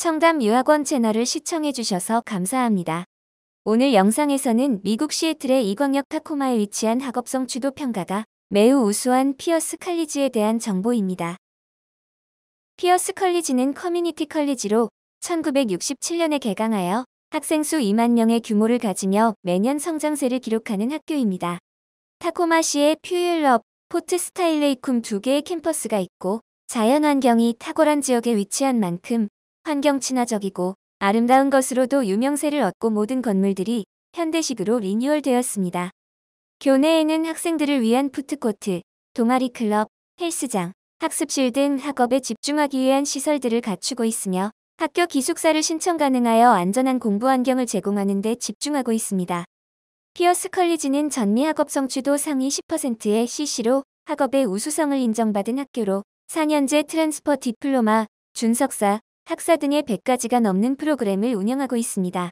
청담 유학원 채널을 시청해주셔서 감사합니다. 오늘 영상에서는 미국 시애틀의 이광역 타코마에 위치한 학업성 주도 평가가 매우 우수한 피어스 칼리지에 대한 정보입니다. 피어스 컬리지는 커뮤니티 컬리지로 1967년에 개강하여 학생 수 2만 명의 규모를 가지며 매년 성장세를 기록하는 학교입니다. 타코마시의 퓨일럽, 포트 스타일레이쿰 두 개의 캠퍼스가 있고 자연환경이 탁월한 지역에 위치한 만큼 환경 친화적이고 아름다운 것으로도 유명세를 얻고 모든 건물들이 현대식으로 리뉴얼되었습니다. 교내에는 학생들을 위한 푸트코트, 동아리 클럽, 헬스장, 학습실 등 학업에 집중하기 위한 시설들을 갖추고 있으며 학교 기숙사를 신청 가능하여 안전한 공부 환경을 제공하는 데 집중하고 있습니다. 피어스 컬리지는 전미 학업 성취도 상위 10%의 CC로 학업의 우수성을 인정받은 학교로 4년제 트랜스퍼 디플로마, 준석사, 학사 등의 100가지가 넘는 프로그램을 운영하고 있습니다.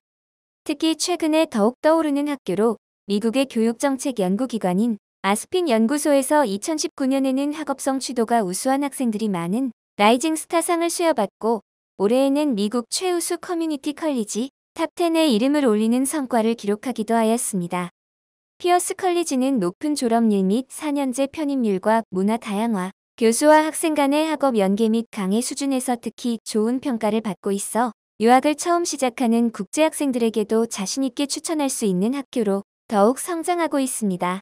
특히 최근에 더욱 떠오르는 학교로 미국의 교육정책 연구기관인 아스핀 연구소에서 2019년에는 학업성 취도가 우수한 학생들이 많은 라이징 스타상을 수여받고 올해에는 미국 최우수 커뮤니티 컬리지 탑10에 이름을 올리는 성과를 기록하기도 하였습니다. 피어스 컬리지는 높은 졸업률 및 4년제 편입률과 문화 다양화, 교수와 학생 간의 학업 연계 및 강의 수준에서 특히 좋은 평가를 받고 있어 유학을 처음 시작하는 국제학생들에게도 자신있게 추천할 수 있는 학교로 더욱 성장하고 있습니다.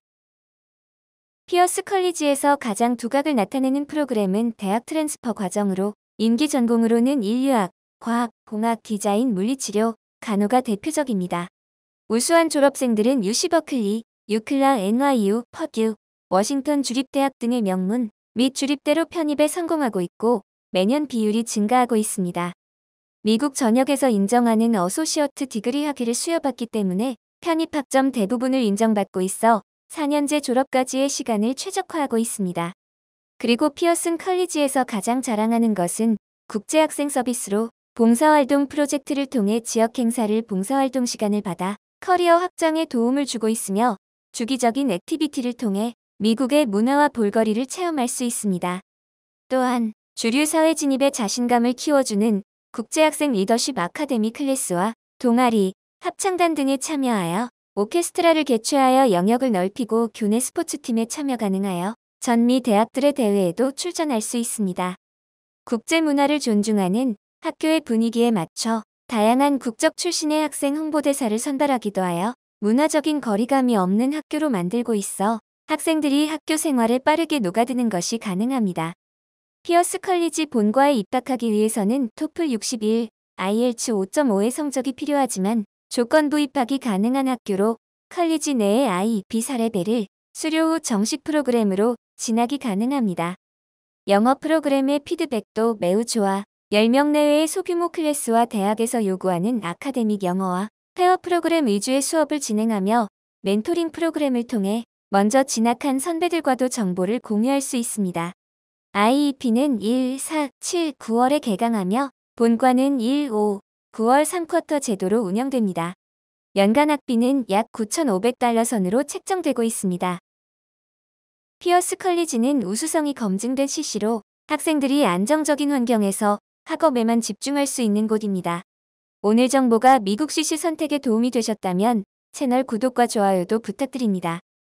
피어스 컬리지에서 가장 두각을 나타내는 프로그램은 대학 트랜스퍼 과정으로 임기 전공으로는 인류학, 과학, 공학, 디자인, 물리치료, 간호가 대표적입니다. 우수한 졸업생들은 유시버클리, 유클라, NYU, 퍼듀, 워싱턴 주립대학 등의 명문, 및 주립대로 편입에 성공하고 있고 매년 비율이 증가하고 있습니다. 미국 전역에서 인정하는 어소시어트 디그리 학위를 수여받기 때문에 편입 학점 대부분을 인정받고 있어 4년제 졸업까지의 시간을 최적화하고 있습니다. 그리고 피어슨 컬리지에서 가장 자랑하는 것은 국제학생 서비스로 봉사활동 프로젝트를 통해 지역 행사를 봉사활동 시간을 받아 커리어 확장에 도움을 주고 있으며 주기적인 액티비티를 통해 미국의 문화와 볼거리를 체험할 수 있습니다. 또한 주류 사회 진입에 자신감을 키워주는 국제학생 리더십 아카데미 클래스와 동아리, 합창단 등에 참여하여 오케스트라를 개최하여 영역을 넓히고 교내 스포츠팀에 참여 가능하여 전미 대학들의 대회에도 출전할 수 있습니다. 국제문화를 존중하는 학교의 분위기에 맞춰 다양한 국적 출신의 학생 홍보대사를 선발하기도 하여 문화적인 거리감이 없는 학교로 만들고 있어 학생들이 학교 생활에 빠르게 녹아드는 것이 가능합니다. 피어스 컬리지 본과에 입학하기 위해서는 토플 61, i l t 5.5의 성적이 필요하지만 조건부 입학이 가능한 학교로 컬리지 내의 i e 사례배를 수료 후 정식 프로그램으로 진학이 가능합니다. 영어 프로그램의 피드백도 매우 좋아 10명 내외의 소규모 클래스와 대학에서 요구하는 아카데믹 영어와 페어 프로그램 위주의 수업을 진행하며 멘토링 프로그램을 통해 먼저 진학한 선배들과도 정보를 공유할 수 있습니다. IEP는 1, 4, 7, 9월에 개강하며 본과는 1, 5, 9월 3쿼터 제도로 운영됩니다. 연간 학비는 약 9,500달러 선으로 책정되고 있습니다. 피어스 컬리지는 우수성이 검증된 CC로 학생들이 안정적인 환경에서 학업에만 집중할 수 있는 곳입니다. 오늘 정보가 미국 CC 선택에 도움이 되셨다면 채널 구독과 좋아요도 부탁드립니다.